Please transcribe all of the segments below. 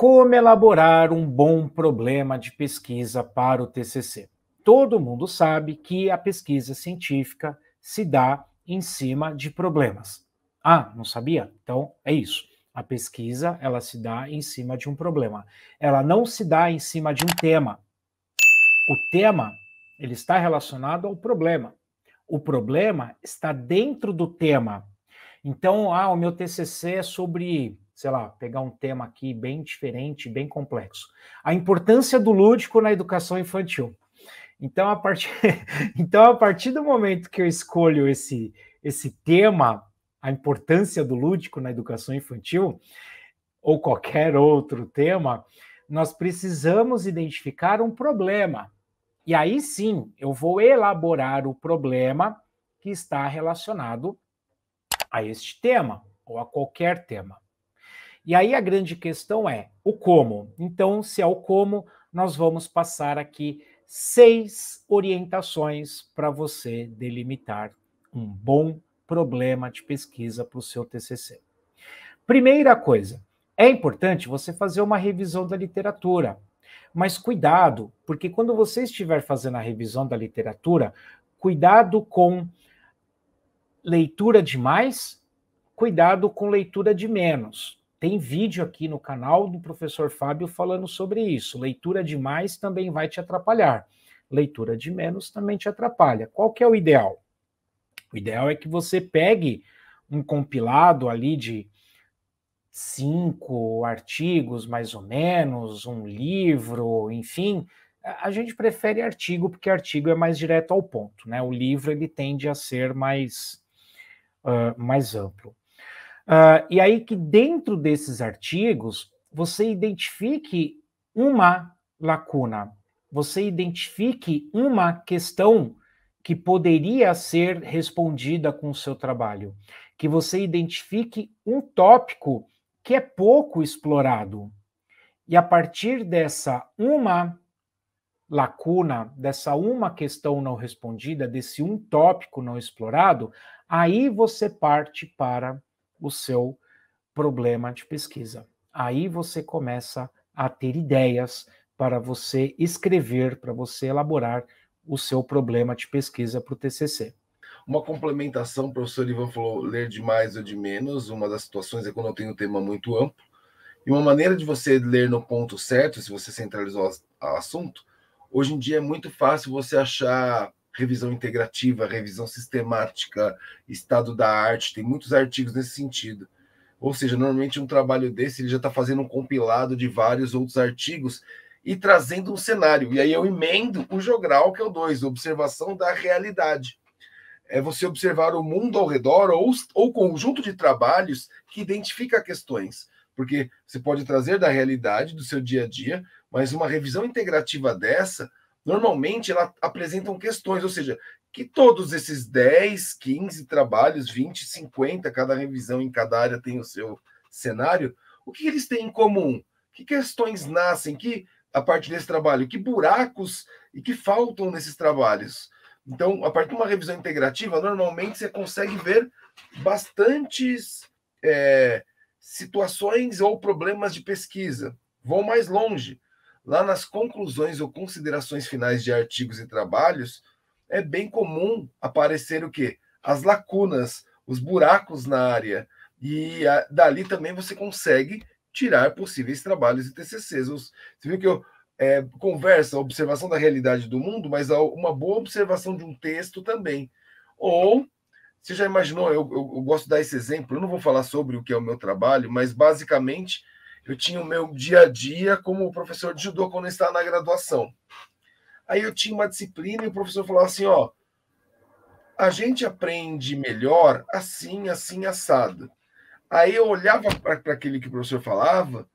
Como elaborar um bom problema de pesquisa para o TCC? Todo mundo sabe que a pesquisa científica se dá em cima de problemas. Ah, não sabia? Então é isso. A pesquisa ela se dá em cima de um problema. Ela não se dá em cima de um tema. O tema ele está relacionado ao problema. O problema está dentro do tema. Então, ah, o meu TCC é sobre sei lá, pegar um tema aqui bem diferente, bem complexo. A importância do lúdico na educação infantil. Então, a partir, então, a partir do momento que eu escolho esse, esse tema, a importância do lúdico na educação infantil, ou qualquer outro tema, nós precisamos identificar um problema. E aí sim, eu vou elaborar o problema que está relacionado a este tema, ou a qualquer tema. E aí a grande questão é o como. Então, se é o como, nós vamos passar aqui seis orientações para você delimitar um bom problema de pesquisa para o seu TCC. Primeira coisa, é importante você fazer uma revisão da literatura, mas cuidado, porque quando você estiver fazendo a revisão da literatura, cuidado com leitura de mais, cuidado com leitura de menos tem vídeo aqui no canal do professor Fábio falando sobre isso. Leitura demais também vai te atrapalhar. Leitura de menos também te atrapalha. Qual que é o ideal? O ideal é que você pegue um compilado ali de cinco artigos, mais ou menos, um livro, enfim. A gente prefere artigo porque artigo é mais direto ao ponto, né? O livro ele tende a ser mais, uh, mais amplo. Uh, e aí que dentro desses artigos você identifique uma lacuna, você identifique uma questão que poderia ser respondida com o seu trabalho, que você identifique um tópico que é pouco explorado. E a partir dessa uma lacuna, dessa uma questão não respondida, desse um tópico não explorado, aí você parte para o seu problema de pesquisa. Aí você começa a ter ideias para você escrever, para você elaborar o seu problema de pesquisa para o TCC. Uma complementação, o professor Ivan falou ler de mais ou de menos. Uma das situações é quando eu tenho um tema muito amplo. E uma maneira de você ler no ponto certo, se você centralizou o assunto, hoje em dia é muito fácil você achar revisão integrativa, revisão sistemática, estado da arte, tem muitos artigos nesse sentido. Ou seja, normalmente um trabalho desse ele já está fazendo um compilado de vários outros artigos e trazendo um cenário. E aí eu emendo o jogral, que é o 2, observação da realidade. É você observar o mundo ao redor ou, ou conjunto de trabalhos que identifica questões. Porque você pode trazer da realidade, do seu dia a dia, mas uma revisão integrativa dessa normalmente ela apresentam questões, ou seja, que todos esses 10, 15 trabalhos, 20, 50, cada revisão em cada área tem o seu cenário, o que eles têm em comum? Que questões nascem que a partir desse trabalho? Que buracos e que faltam nesses trabalhos? Então, a partir de uma revisão integrativa, normalmente você consegue ver bastantes é, situações ou problemas de pesquisa. Vão mais longe lá nas conclusões ou considerações finais de artigos e trabalhos, é bem comum aparecer o quê? As lacunas, os buracos na área. E a, ah, dali também você consegue tirar possíveis trabalhos e TCCs. Você viu que eu é, conversa, observação da realidade do mundo, mas uma boa observação de um texto também. Ou, você já imaginou, eu, eu, eu gosto de dar esse exemplo, eu não vou falar sobre o que é o meu trabalho, mas basicamente eu tinha o meu dia a dia como professor de judô quando eu estava na graduação. Aí eu tinha uma disciplina e o professor falava assim, ó, a gente aprende melhor assim, assim, assado. Aí eu olhava para aquele que o professor falava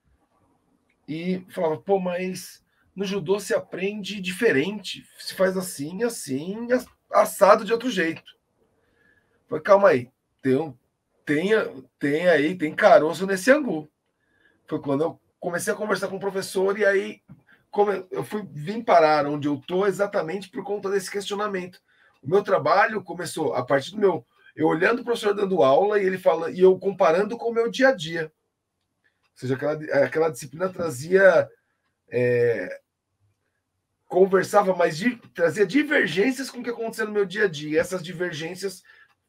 e falava, pô, mas no judô se aprende diferente, se faz assim, assim, assado de outro jeito. Falei, calma aí, tem, um, tem, tem aí, tem caroço nesse angu foi quando eu comecei a conversar com o professor e aí como eu fui vim parar onde eu tô exatamente por conta desse questionamento. O meu trabalho começou a partir do meu eu olhando o professor dando aula e ele fala e eu comparando com o meu dia a dia. Ou seja, aquela, aquela disciplina trazia é, conversava, mas di, trazia divergências com o que acontecia no meu dia a dia. Essas divergências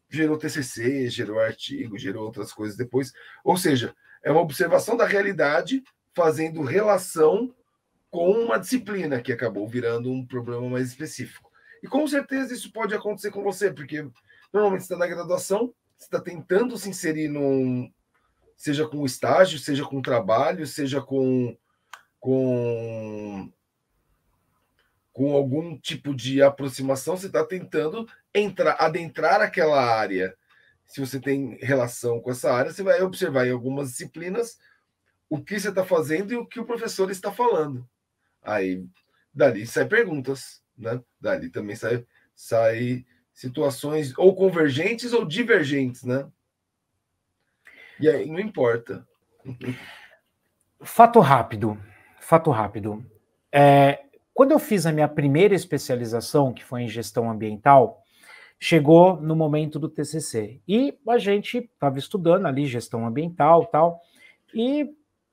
gerou TCC, gerou artigo, gerou outras coisas depois. Ou seja, é uma observação da realidade fazendo relação com uma disciplina que acabou virando um problema mais específico. E com certeza isso pode acontecer com você, porque normalmente está na graduação, está tentando se inserir num seja com estágio, seja com trabalho, seja com com com algum tipo de aproximação, você está tentando entrar, adentrar aquela área se você tem relação com essa área, você vai observar em algumas disciplinas o que você está fazendo e o que o professor está falando. Aí, dali saem perguntas, né? Dali também sai, sai situações ou convergentes ou divergentes, né? E aí não importa. Fato rápido, fato rápido. É, quando eu fiz a minha primeira especialização, que foi em gestão ambiental, chegou no momento do TCC. E a gente estava estudando ali gestão ambiental tal, e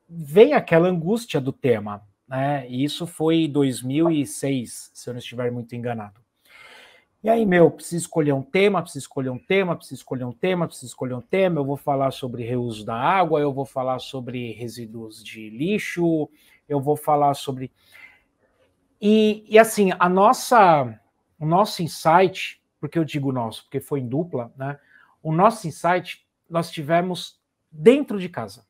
vem aquela angústia do tema, né? E isso foi 2006, se eu não estiver muito enganado. E aí, meu, preciso escolher um tema, preciso escolher um tema, preciso escolher um tema, preciso escolher um tema. Eu vou falar sobre reuso da água, eu vou falar sobre resíduos de lixo, eu vou falar sobre. E, e assim, a nossa, o nosso insight porque eu digo nosso, porque foi em dupla, né? O nosso insight nós tivemos dentro de casa.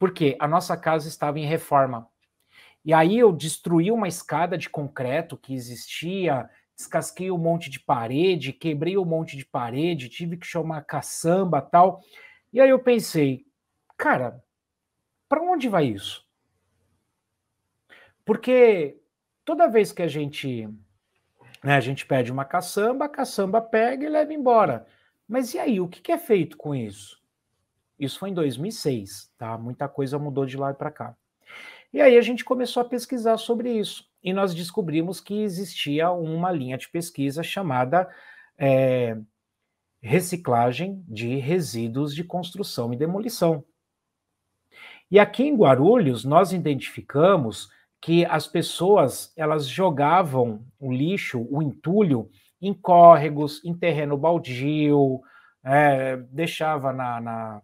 Porque a nossa casa estava em reforma. E aí eu destruí uma escada de concreto que existia, descasquei um monte de parede, quebrei um monte de parede, tive que chamar caçamba tal. E aí eu pensei, cara, para onde vai isso? Porque toda vez que a gente né? A gente pede uma caçamba, a caçamba pega e leva embora. Mas e aí, o que é feito com isso? Isso foi em 2006, tá? Muita coisa mudou de lá para cá. E aí a gente começou a pesquisar sobre isso e nós descobrimos que existia uma linha de pesquisa chamada é, reciclagem de resíduos de construção e demolição. E aqui em Guarulhos nós identificamos que as pessoas elas jogavam o lixo, o entulho, em córregos, em terreno baldio, é, deixava na, na,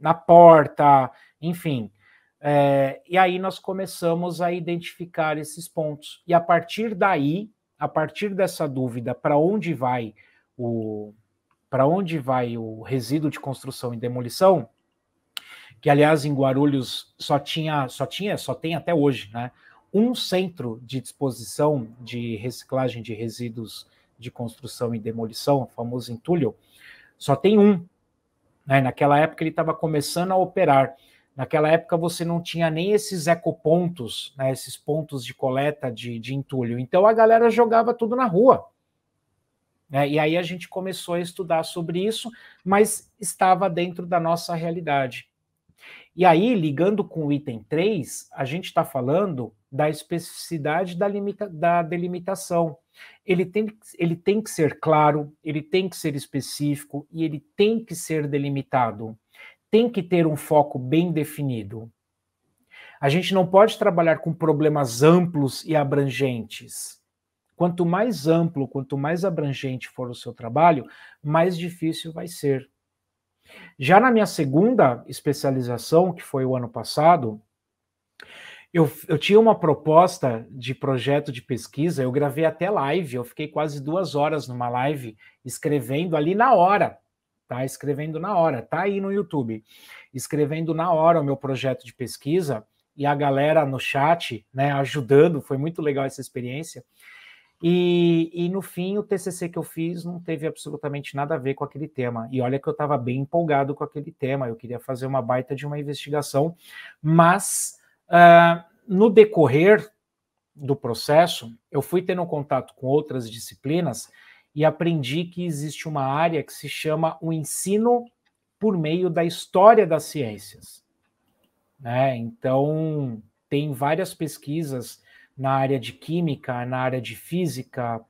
na, porta, enfim. É, e aí nós começamos a identificar esses pontos. E a partir daí, a partir dessa dúvida, para onde vai o para onde vai o resíduo de construção e demolição, que aliás em Guarulhos só tinha, só tinha, só tem até hoje, né? Um centro de disposição de reciclagem de resíduos de construção e demolição, o famoso entulho, só tem um. Né? Naquela época ele estava começando a operar. Naquela época você não tinha nem esses ecopontos, né? esses pontos de coleta de, de entulho. Então a galera jogava tudo na rua. Né? E aí a gente começou a estudar sobre isso, mas estava dentro da nossa realidade. E aí, ligando com o item 3, a gente está falando da especificidade da, limita, da delimitação. Ele tem, ele tem que ser claro, ele tem que ser específico e ele tem que ser delimitado. Tem que ter um foco bem definido. A gente não pode trabalhar com problemas amplos e abrangentes. Quanto mais amplo, quanto mais abrangente for o seu trabalho, mais difícil vai ser. Já na minha segunda especialização, que foi o ano passado, eu, eu, tinha uma proposta de projeto de pesquisa, eu gravei até live, eu fiquei quase duas horas numa live escrevendo ali na hora, tá? Escrevendo na hora, tá aí no YouTube. Escrevendo na hora o meu projeto de pesquisa e a galera no chat, né, ajudando, foi muito legal essa experiência. E, e, no fim, o TCC que eu fiz não teve absolutamente nada a ver com aquele tema. E olha que eu estava bem empolgado com aquele tema, eu queria fazer uma baita de uma investigação, mas uh, no decorrer do processo, eu fui tendo contato com outras disciplinas e aprendi que existe uma área que se chama o ensino por meio da história das ciências. Né? Então, tem várias pesquisas na área de química, na área de física,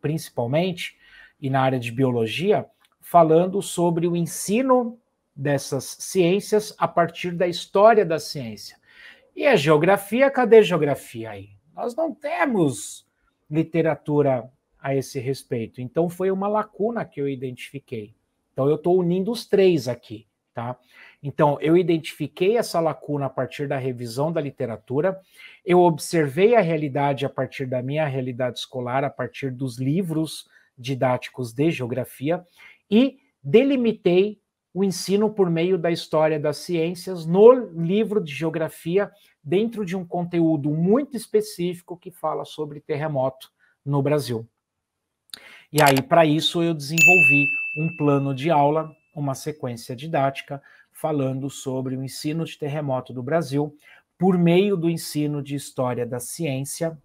principalmente, e na área de biologia, falando sobre o ensino dessas ciências a partir da história da ciência. E a geografia, cadê a geografia aí? Nós não temos literatura a esse respeito. Então foi uma lacuna que eu identifiquei. Então eu estou unindo os três aqui, tá? Então, eu identifiquei essa lacuna a partir da revisão da literatura, eu observei a realidade a partir da minha realidade escolar, a partir dos livros didáticos de geografia e delimitei o ensino por meio da história das ciências no livro de geografia, dentro de um conteúdo muito específico que fala sobre terremoto no Brasil. E aí, para isso, eu desenvolvi um plano de aula uma sequência didática falando sobre o ensino de terremoto do Brasil por meio do ensino de história da ciência,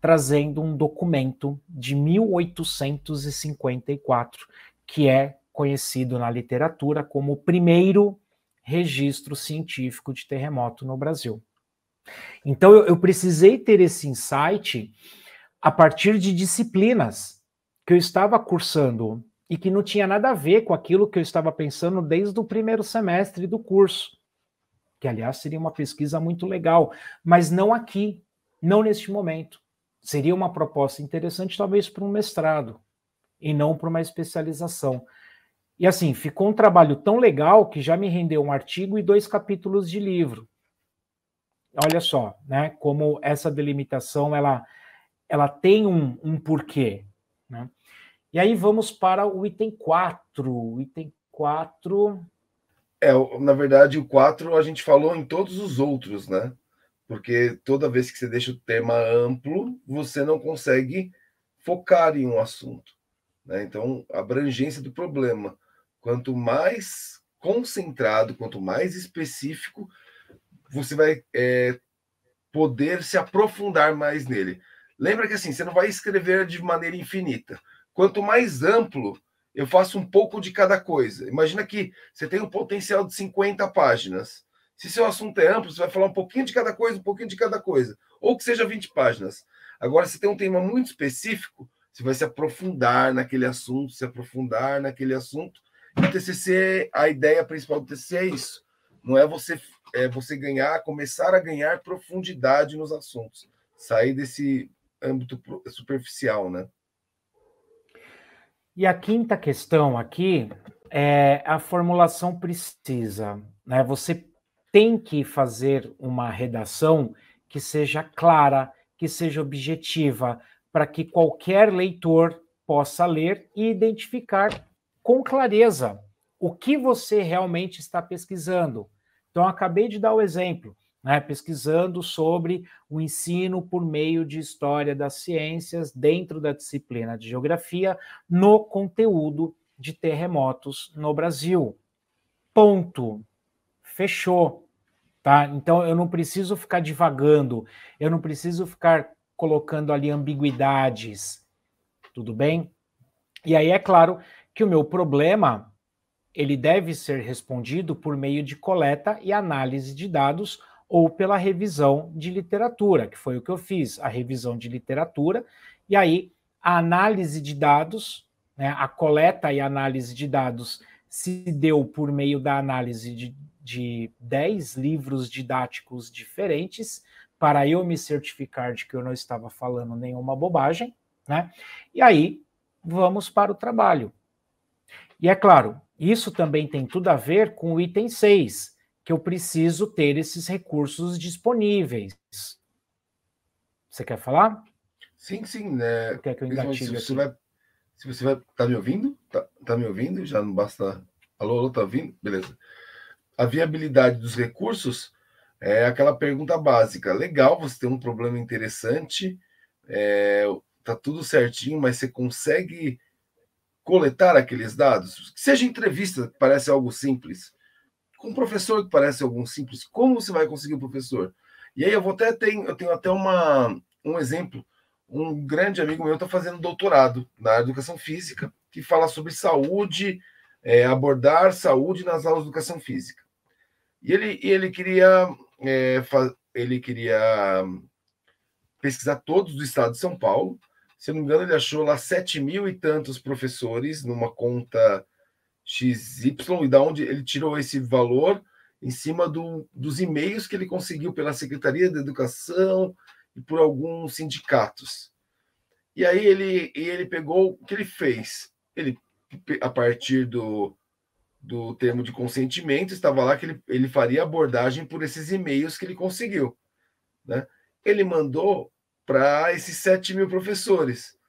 trazendo um documento de 1854 que é conhecido na literatura como o primeiro registro científico de terremoto no Brasil. Então eu, eu precisei ter esse insight a partir de disciplinas que eu estava cursando e que não tinha nada a ver com aquilo que eu estava pensando desde o primeiro semestre do curso, que aliás seria uma pesquisa muito legal, mas não aqui, não neste momento. Seria uma proposta interessante, talvez para um mestrado e não para uma especialização. E assim, ficou um trabalho tão legal que já me rendeu um artigo e dois capítulos de livro. Olha só, né? Como essa delimitação ela, ela tem um, um porquê. Né? E aí vamos para o item 4. O item 4. É, na verdade, o 4 a gente falou em todos os outros, né? Porque toda vez que você deixa o tema amplo, você não consegue focar em um assunto. Né? Então, a abrangência do problema. Quanto mais concentrado, quanto mais específico, você vai é, poder se aprofundar mais nele. Lembra que assim, você não vai escrever de maneira infinita Quanto mais amplo, eu faço um pouco de cada coisa. Imagina que você tem um potencial de 50 páginas. Se seu assunto é amplo, você vai falar um pouquinho de cada coisa, um pouquinho de cada coisa, ou que seja 20 páginas. Agora, se tem um tema muito específico, você vai se aprofundar naquele assunto, se aprofundar naquele assunto. E o TCC, a ideia principal do TCC é isso. Não é você é você ganhar, começar a ganhar profundidade nos assuntos, sair desse âmbito superficial, né? E a quinta questão aqui é a formulação precisa. Né? Você tem que fazer uma redação que seja clara, que seja objetiva, para que qualquer leitor possa ler e identificar com clareza o que você realmente está pesquisando. Então, acabei de dar o exemplo né, pesquisando sobre o ensino por meio de história das ciências dentro da disciplina de geografia no conteúdo de terremotos no Brasil. Ponto. Fechou. Tá? Então eu não preciso ficar divagando, eu não preciso ficar colocando ali ambiguidades. Tudo bem? E aí é claro que o meu problema ele deve ser respondido por meio de coleta e análise de dados ou pela revisão de literatura, que foi o que eu fiz, a revisão de literatura, e aí a análise de dados, né, a coleta e análise de dados se deu por meio da análise de, de 10 livros didáticos diferentes, para eu me certificar de que eu não estava falando nenhuma bobagem, né? E aí vamos para o trabalho. E é claro, isso também tem tudo a ver com o item 6, que eu preciso ter esses recursos disponíveis. Você quer falar? Sim, sim. Né? é que eu engatilho se você, vai, se você vai. Tá me ouvindo? Tá, tá me ouvindo? Já não basta. Alô, alô, tá ouvindo? Beleza. A viabilidade dos recursos é aquela pergunta básica. Legal, você tem um problema interessante, é, tá tudo certinho, mas você consegue coletar aqueles dados? Seja entrevista, parece algo simples com um professor que parece algum simples. Como você vai conseguir o um professor? E aí eu vou até ter, eu tenho até uma, um exemplo. Um grande amigo meu está fazendo doutorado na educação física, que fala sobre saúde, é, abordar saúde nas aulas de educação física. E ele, ele queria é, ele queria pesquisar todos do estado de São Paulo. Se eu não me engano, ele achou lá sete mil e tantos professores numa conta XY e da onde ele tirou esse valor em cima do, dos e-mails que ele conseguiu pela Secretaria da Educação e por alguns sindicatos. E aí ele, ele pegou o que ele fez. Ele, a partir do, do termo de consentimento, estava lá que ele, ele faria abordagem por esses e-mails que ele conseguiu. Né? Ele mandou para esses 7 mil professores.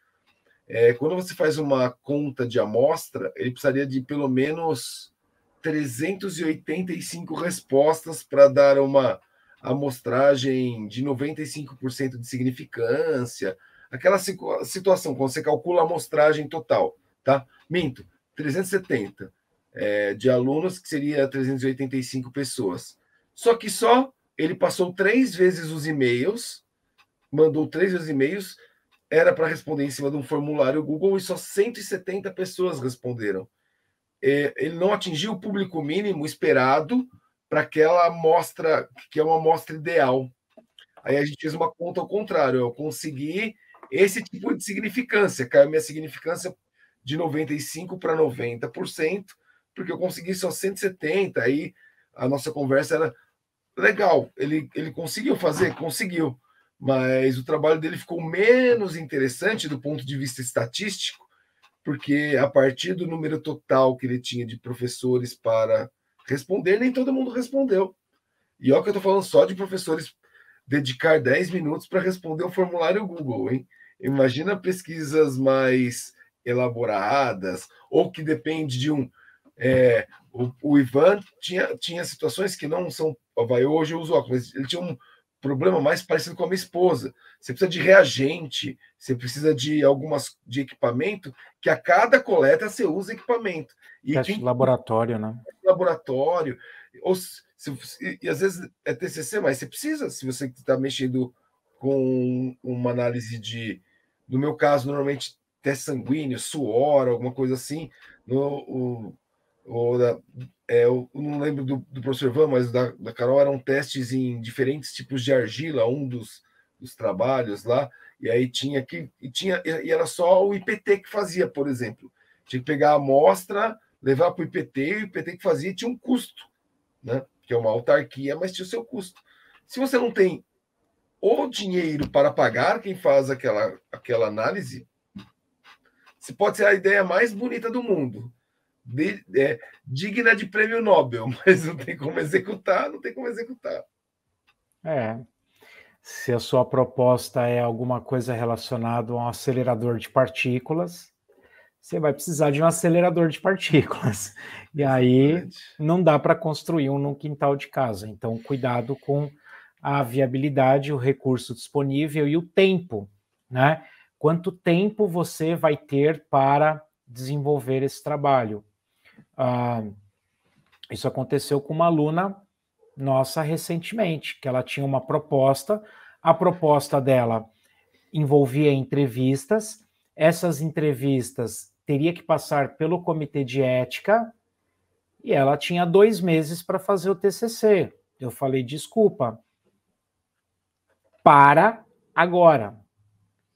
É, quando você faz uma conta de amostra, ele precisaria de pelo menos 385 respostas para dar uma amostragem de 95% de significância. Aquela situação, quando você calcula a amostragem total, tá? Minto, 370 é, de alunos, que seria 385 pessoas. Só que só ele passou três vezes os e-mails, mandou três vezes e-mails, era para responder em cima de um formulário Google e só 170 pessoas responderam. É, ele não atingiu o público mínimo esperado para aquela amostra, que é uma amostra ideal. Aí a gente fez uma conta ao contrário, eu consegui esse tipo de significância, caiu minha significância de 95% para 90%, porque eu consegui só 170, aí a nossa conversa era legal, ele, ele conseguiu fazer? Conseguiu mas o trabalho dele ficou menos interessante do ponto de vista estatístico, porque a partir do número total que ele tinha de professores para responder, nem todo mundo respondeu. E olha que eu estou falando só de professores dedicar 10 minutos para responder o formulário Google, hein? Imagina pesquisas mais elaboradas, ou que depende de um. É, o, o, Ivan tinha, tinha situações que não são. Vai, hoje eu uso óculos, ele tinha um, problema mais parecido com a minha esposa. Você precisa de reagente, você precisa de algumas de equipamento que a cada coleta você usa equipamento. E teste laboratório, né? Laboratório. Ou se, e, e às vezes é TCC, mas você precisa, se você está mexendo com uma análise de, no meu caso, normalmente teste sanguíneo, suor, alguma coisa assim, no, o, o da, é, eu não lembro do, do professor Van, mas da, da, Carol eram testes em diferentes tipos de argila, um dos, dos trabalhos lá, e aí tinha que e tinha e era só o IPT que fazia, por exemplo. Tinha que pegar a amostra, levar para o IPT, e o IPT que fazia tinha um custo, né? Que é uma autarquia, mas tinha o seu custo. Se você não tem o dinheiro para pagar quem faz aquela, aquela análise, se pode ser a ideia mais bonita do mundo de, é, digna de prêmio Nobel, mas não tem como executar, não tem como executar. É. Se a sua proposta é alguma coisa relacionada a um acelerador de partículas, você vai precisar de um acelerador de partículas. E aí não dá para construir um no quintal de casa. Então, cuidado com a viabilidade, o recurso disponível e o tempo, né? Quanto tempo você vai ter para desenvolver esse trabalho? Ah, isso aconteceu com uma aluna nossa recentemente, que ela tinha uma proposta, a proposta dela envolvia entrevistas, essas entrevistas teria que passar pelo comitê de ética e ela tinha dois meses para fazer o TCC. Eu falei, desculpa, para agora,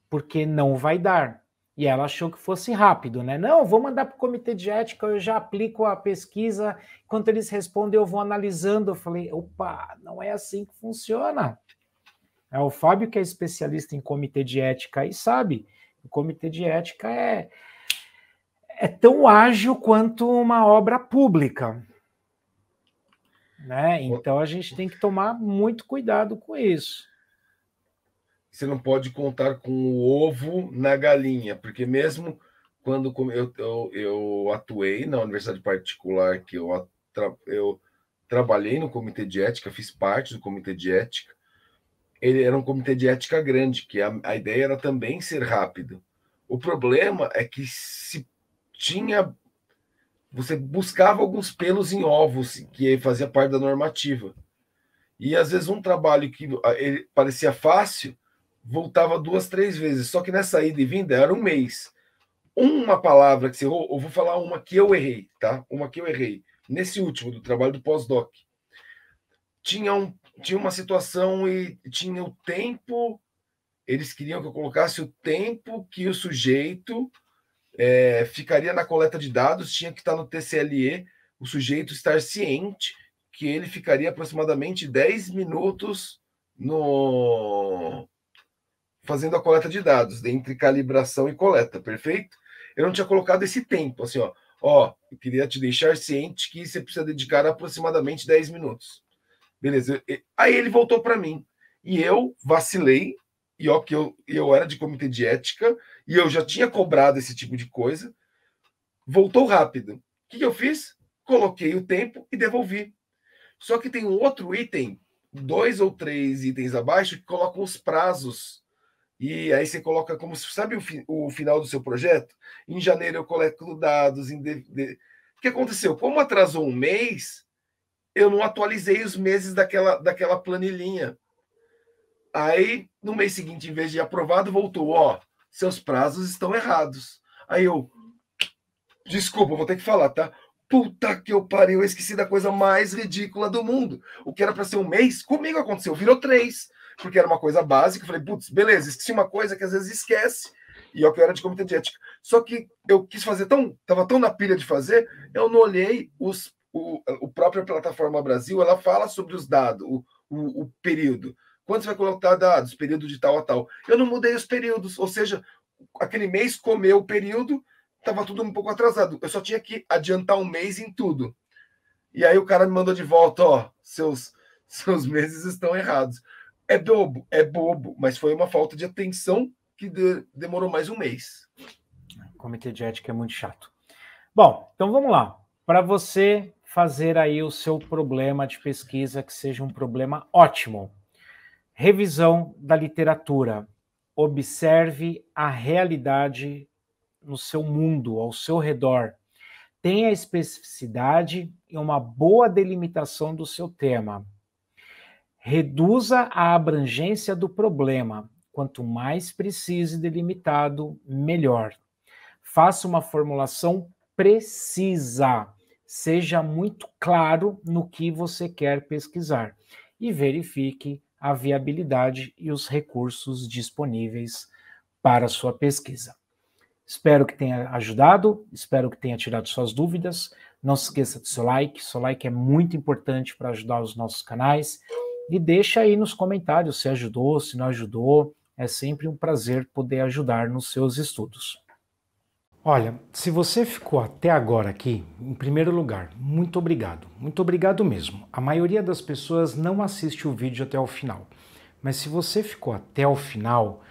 porque não vai dar. E ela achou que fosse rápido, né? Não, vou mandar para o comitê de ética, eu já aplico a pesquisa, enquanto eles respondem, eu vou analisando. Eu falei, opa, não é assim que funciona. É o Fábio que é especialista em comitê de ética e sabe, o comitê de ética é, é tão ágil quanto uma obra pública. Né? Então a gente tem que tomar muito cuidado com isso você não pode contar com o ovo na galinha, porque mesmo quando eu, eu, eu atuei na universidade particular, que eu, eu trabalhei no comitê de ética, fiz parte do comitê de ética, ele era um comitê de ética grande, que a, a ideia era também ser rápido. O problema é que se tinha. Você buscava alguns pelos em ovos, que fazia parte da normativa. E às vezes um trabalho que ele parecia fácil, voltava duas, três vezes. Só que nessa ida e vinda era um mês. Uma palavra que você errou, eu vou falar uma que eu errei, tá? Uma que eu errei. Nesse último, do trabalho do pós-doc. Tinha, um, tinha uma situação e tinha o tempo. Eles queriam que eu colocasse o tempo que o sujeito é, ficaria na coleta de dados, tinha que estar no TCLE, o sujeito estar ciente que ele ficaria aproximadamente 10 minutos no, fazendo a coleta de dados, entre calibração e coleta, perfeito? Eu não tinha colocado esse tempo, assim, ó. Ó, eu queria te deixar ciente que você precisa dedicar aproximadamente 10 minutos. Beleza. Aí ele voltou para mim. E eu vacilei, e ó, que eu, eu era de comitê de ética, e eu já tinha cobrado esse tipo de coisa. Voltou rápido. O que, que eu fiz? Coloquei o tempo e devolvi. Só que tem um outro item, dois ou três itens abaixo, que colocam os prazos e aí você coloca como sabe o, fi, o final do seu projeto? Em janeiro eu coleto dados. Em de, de... O que aconteceu? Como atrasou um mês, eu não atualizei os meses daquela, daquela planilhinha. Aí, no mês seguinte, em vez de aprovado, voltou: ó, seus prazos estão errados. Aí eu, desculpa, vou ter que falar, tá? Puta que eu pariu, eu esqueci da coisa mais ridícula do mundo. O que era para ser um mês, comigo aconteceu, virou três porque era uma coisa básica. Eu falei, putz, beleza, esqueci uma coisa que às vezes esquece. E é o que eu era de comitê de ética. Só que eu quis fazer tão, tava tão na pilha de fazer, eu não olhei os, o, o própria plataforma Brasil, ela fala sobre os dados, o, o, o período. Quando você vai colocar dados, período de tal a tal. Eu não mudei os períodos, ou seja, aquele mês comeu o período, estava tudo um pouco atrasado. Eu só tinha que adiantar um mês em tudo. E aí o cara me mandou de volta, ó, seus seus meses estão errados. É bobo, é bobo, mas foi uma falta de atenção que de, demorou mais um mês. O comitê de ética é muito chato. Bom, então vamos lá. Para você fazer aí o seu problema de pesquisa que seja um problema ótimo. Revisão da literatura. Observe a realidade no seu mundo, ao seu redor. Tenha especificidade e uma boa delimitação do seu tema. Reduza a abrangência do problema. Quanto mais precise delimitado, melhor. Faça uma formulação precisa. Seja muito claro no que você quer pesquisar e verifique a viabilidade e os recursos disponíveis para sua pesquisa. Espero que tenha ajudado, espero que tenha tirado suas dúvidas. Não se esqueça do seu like, seu like é muito importante para ajudar os nossos canais. E deixa aí nos comentários se ajudou, se não ajudou. É sempre um prazer poder ajudar nos seus estudos. Olha, se você ficou até agora aqui, em primeiro lugar, muito obrigado. Muito obrigado mesmo. A maioria das pessoas não assiste o vídeo até o final. Mas se você ficou até o final,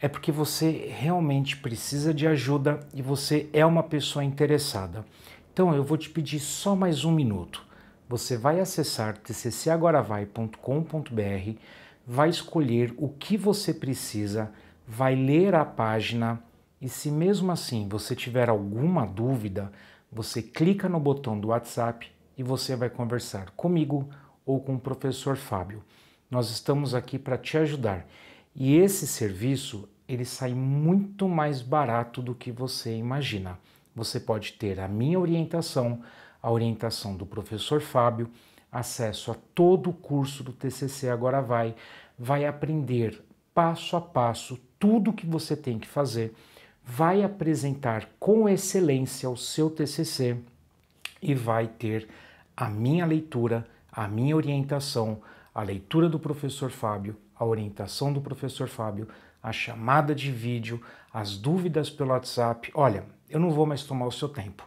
é porque você realmente precisa de ajuda e você é uma pessoa interessada. Então eu vou te pedir só mais um minuto você vai acessar tccagoravai.com.br, vai escolher o que você precisa, vai ler a página e se mesmo assim você tiver alguma dúvida, você clica no botão do WhatsApp e você vai conversar comigo ou com o professor Fábio. Nós estamos aqui para te ajudar. E esse serviço, ele sai muito mais barato do que você imagina. Você pode ter a minha orientação, a orientação do professor Fábio, acesso a todo o curso do TCC Agora Vai, vai aprender passo a passo tudo o que você tem que fazer, vai apresentar com excelência o seu TCC e vai ter a minha leitura, a minha orientação, a leitura do professor Fábio, a orientação do professor Fábio, a chamada de vídeo, as dúvidas pelo WhatsApp. Olha, eu não vou mais tomar o seu tempo.